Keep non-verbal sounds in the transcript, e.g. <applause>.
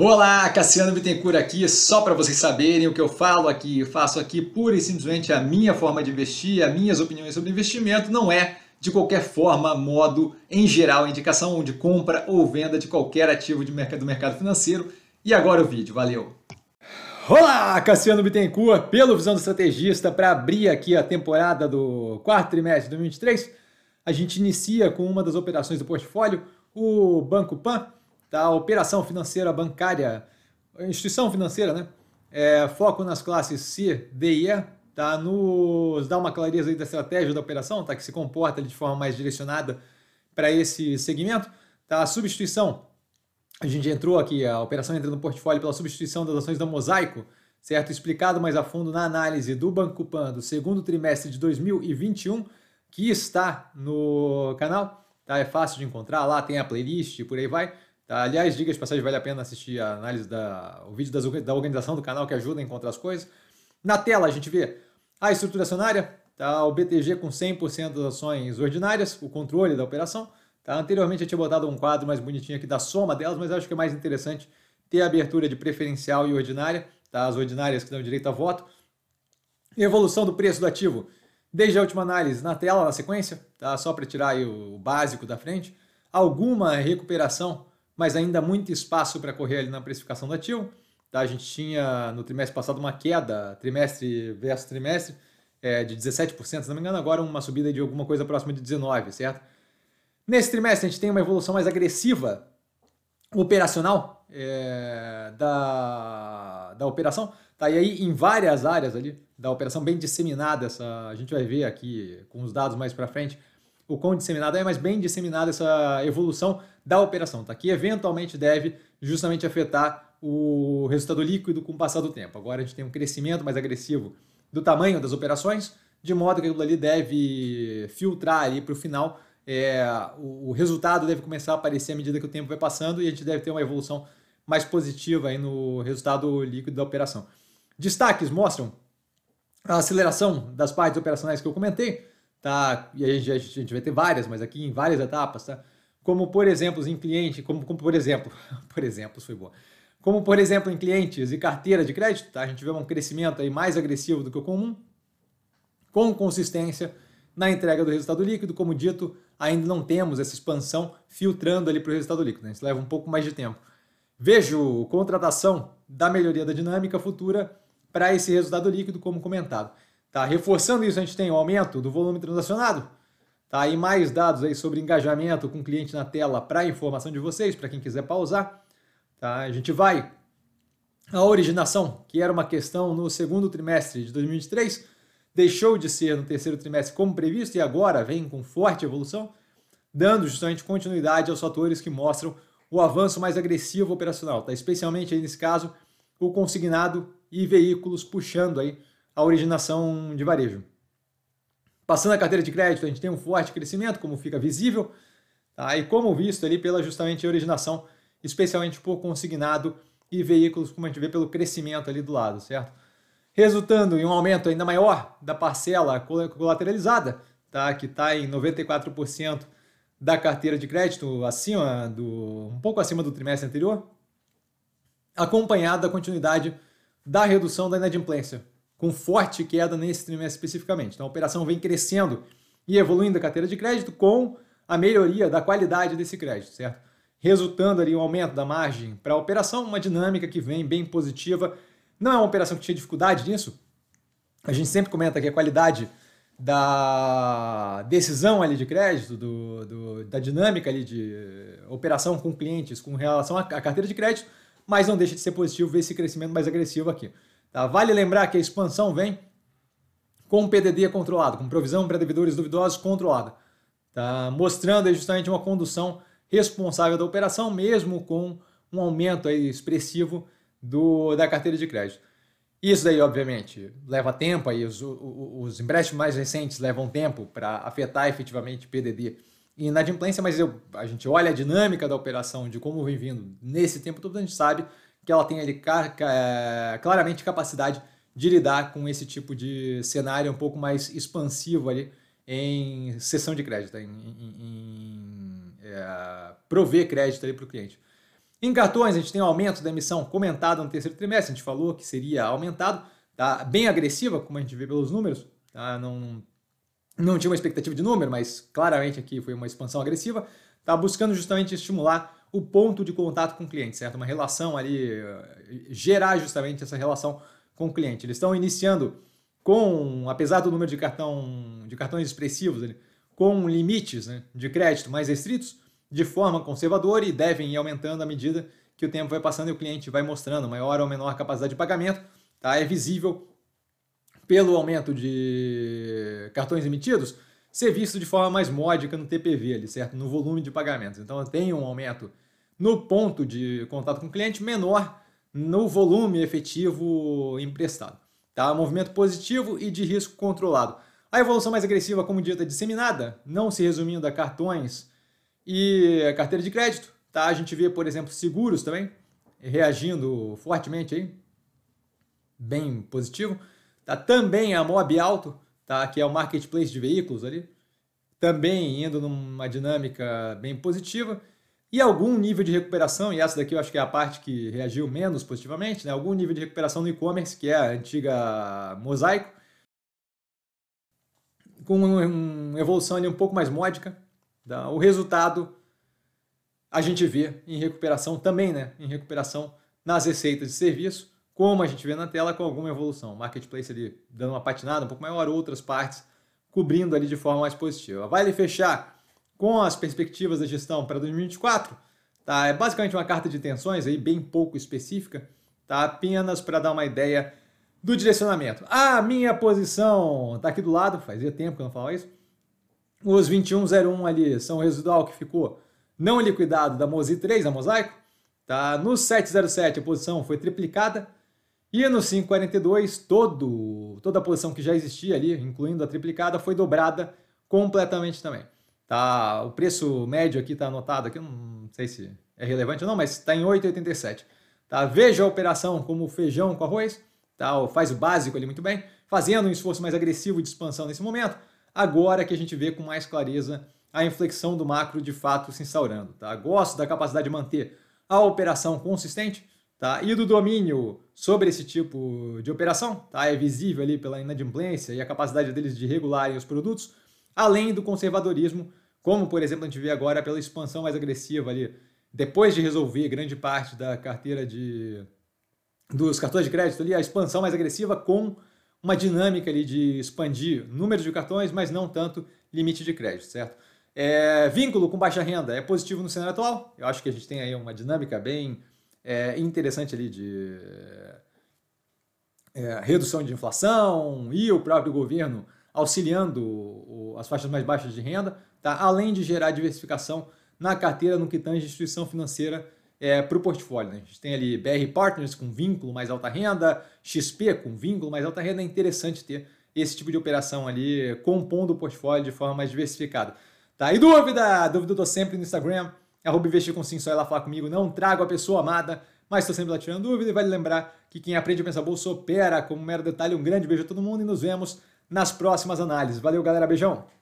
Olá, Cassiano Bittencourt aqui, só para vocês saberem o que eu falo aqui, eu faço aqui pura e simplesmente a minha forma de investir, as minhas opiniões sobre investimento, não é de qualquer forma, modo, em geral, indicação de compra ou venda de qualquer ativo de mercado, do mercado financeiro. E agora o vídeo, valeu! Olá, Cassiano Bittencourt, pelo Visão do Estrategista, para abrir aqui a temporada do quarto trimestre de 2023, a gente inicia com uma das operações do portfólio, o Banco Pan, da tá? operação financeira bancária, instituição financeira, né? É, foco nas classes C, D e E, tá? Nos dá uma clareza aí da estratégia da operação, tá? Que se comporta de forma mais direcionada para esse segmento, tá? A substituição, a gente entrou aqui, a operação entra no portfólio pela substituição das ações da Mosaico, certo? Explicado mais a fundo na análise do Banco Pan do segundo trimestre de 2021, que está no canal, tá? É fácil de encontrar lá, tem a playlist, por aí vai. Tá, aliás, diga de passagem, vale a pena assistir a análise da o vídeo das, da organização do canal que ajuda a encontrar as coisas. Na tela a gente vê a estrutura acionária, tá? o BTG com 100% das ações ordinárias, o controle da operação. Tá? Anteriormente eu tinha botado um quadro mais bonitinho aqui da soma delas, mas acho que é mais interessante ter a abertura de preferencial e ordinária, tá? as ordinárias que dão direito a voto. Evolução do preço do ativo desde a última análise na tela, na sequência, tá? só para tirar o básico da frente. Alguma recuperação mas ainda muito espaço para correr ali na precificação da TIL. Tá? A gente tinha no trimestre passado uma queda, trimestre versus trimestre, é, de 17%, se não me engano, agora uma subida de alguma coisa próxima de 19%, certo? Nesse trimestre a gente tem uma evolução mais agressiva operacional é, da, da operação. Tá, e aí em várias áreas ali da operação, bem disseminada, essa, a gente vai ver aqui com os dados mais para frente, o quão disseminada é, mas bem disseminada essa evolução da operação, tá? Que eventualmente deve justamente afetar o resultado líquido com o passar do tempo. Agora a gente tem um crescimento mais agressivo do tamanho das operações, de modo que aquilo ali deve filtrar ali para o final. É, o resultado deve começar a aparecer à medida que o tempo vai passando e a gente deve ter uma evolução mais positiva aí no resultado líquido da operação. Destaques mostram a aceleração das partes operacionais que eu comentei, tá? E a gente, a gente vai ter várias, mas aqui em várias etapas, tá? Como por exemplo em cliente, como, como por exemplo, <laughs> por exemplo, foi boa. Como por exemplo em clientes e carteira de crédito, tá? A gente vê um crescimento aí mais agressivo do que o comum, com consistência na entrega do resultado líquido, como dito, ainda não temos essa expansão filtrando ali para o resultado líquido, né? isso leva um pouco mais de tempo. Vejo contratação da melhoria da dinâmica futura para esse resultado líquido, como comentado. Tá? Reforçando isso, a gente tem o aumento do volume transacionado. Tá? E mais dados aí sobre engajamento com o cliente na tela para informação de vocês, para quem quiser pausar. Tá? A gente vai à originação, que era uma questão no segundo trimestre de 2023, deixou de ser no terceiro trimestre como previsto e agora vem com forte evolução, dando justamente continuidade aos fatores que mostram o avanço mais agressivo operacional, tá? especialmente aí nesse caso o consignado e veículos puxando aí a originação de varejo. Passando a carteira de crédito, a gente tem um forte crescimento, como fica visível, tá? e como visto ali pela justamente originação, especialmente por consignado e veículos, como a gente vê pelo crescimento ali do lado, certo? Resultando em um aumento ainda maior da parcela colateralizada, tá? que está em 94% da carteira de crédito, acima do um pouco acima do trimestre anterior, acompanhada da continuidade da redução da inadimplência, com forte queda nesse trimestre especificamente. Então a operação vem crescendo e evoluindo a carteira de crédito com a melhoria da qualidade desse crédito, certo? Resultando ali um aumento da margem para a operação, uma dinâmica que vem bem positiva. Não é uma operação que tinha dificuldade nisso. A gente sempre comenta que a qualidade da decisão ali de crédito, do, do, da dinâmica ali de operação com clientes com relação à carteira de crédito, mas não deixa de ser positivo ver esse crescimento mais agressivo aqui. Tá? Vale lembrar que a expansão vem com PDD controlado, com provisão para devedores duvidosos controlada, tá? mostrando justamente uma condução responsável da operação, mesmo com um aumento expressivo do, da carteira de crédito. Isso daí, obviamente, leva tempo, aí os, os empréstimos mais recentes levam tempo para afetar efetivamente PDD e inadimplência, mas eu, a gente olha a dinâmica da operação, de como vem vindo nesse tempo todo, a gente sabe que ela tem ali é, claramente capacidade de lidar com esse tipo de cenário um pouco mais expansivo ali em sessão de crédito, em, em, em é, prover crédito para o cliente. Em cartões, a gente tem um aumento da emissão comentado no terceiro trimestre, a gente falou que seria aumentado, tá? bem agressiva, como a gente vê pelos números, tá? não, não tinha uma expectativa de número, mas claramente aqui foi uma expansão agressiva, Tá buscando justamente estimular o ponto de contato com o cliente, certo? Uma relação ali, eh, gerar justamente essa relação com o cliente. Eles estão iniciando com, apesar do número de, cartão, de cartões expressivos, com limites né, de crédito mais restritos, de forma conservadora e devem ir aumentando à medida que o tempo vai passando e o cliente vai mostrando maior ou menor capacidade de pagamento. Tá? É visível pelo aumento de cartões emitidos ser visto de forma mais módica no TPV, ali, certo? No volume de pagamentos. Então, eu tenho um aumento no ponto de contato com o cliente menor no volume efetivo emprestado. Tá? Movimento positivo e de risco controlado. A evolução mais agressiva, como dita, disseminada, não se resumindo a cartões e carteira de crédito. Tá? A gente vê, por exemplo, seguros também reagindo fortemente aí, bem positivo. Tá? Também a MOB alto, tá? que é o marketplace de veículos ali, também indo numa dinâmica bem positiva. E algum nível de recuperação, e essa daqui eu acho que é a parte que reagiu menos positivamente, né? algum nível de recuperação no e-commerce, que é a antiga Mosaico, com uma evolução ali um pouco mais módica. Tá? O resultado a gente vê em recuperação também, né? em recuperação nas receitas de serviço como a gente vê na tela, com alguma evolução. marketplace ali dando uma patinada um pouco maior, outras partes cobrindo ali de forma mais positiva. Vai ele fechar com as perspectivas da gestão para 2024. Tá? É basicamente uma carta de tensões aí bem pouco específica, tá? Apenas para dar uma ideia do direcionamento. A minha posição tá aqui do lado, fazia tempo que eu não falava isso. Os 2101 ali são o residual que ficou não liquidado da MOSI 3, da Mosaico. Tá? No 707 a posição foi triplicada, e no 542, todo, toda a posição que já existia ali, incluindo a triplicada, foi dobrada completamente também. Tá, o preço médio aqui está anotado, aqui não sei se é relevante ou não, mas está em 8,87. Tá, veja a operação como feijão com arroz, tá, faz o básico ali muito bem, fazendo um esforço mais agressivo de expansão nesse momento, agora que a gente vê com mais clareza a inflexão do macro de fato se instaurando. Tá? Gosto da capacidade de manter a operação consistente, Tá? E do domínio sobre esse tipo de operação, tá? é visível ali pela inadimplência e a capacidade deles de regularem os produtos, além do conservadorismo, como por exemplo a gente vê agora pela expansão mais agressiva ali, depois de resolver grande parte da carteira de dos cartões de crédito ali, a expansão mais agressiva com uma dinâmica ali de expandir número de cartões, mas não tanto limite de crédito, certo? É, vínculo com baixa renda é positivo no cenário atual. Eu acho que a gente tem aí uma dinâmica bem é, interessante ali de é, é, redução de inflação e o próprio governo auxiliando o, as faixas mais baixas de renda, tá? além de gerar diversificação na carteira no que tange instituição financeira é, para o portfólio. Né? A gente tem ali BR Partners com vínculo mais alta renda, XP com vínculo mais alta renda. É interessante ter esse tipo de operação ali compondo o portfólio de forma mais diversificada. Tá? E dúvida? Dúvida eu estou sempre no Instagram arroba é investir com sim, só ela falar comigo, não trago a pessoa amada, mas estou sempre lá tirando dúvida e vale lembrar que quem aprende a pensar bolsa opera, como um mero detalhe, um grande beijo a todo mundo e nos vemos nas próximas análises. Valeu galera, beijão!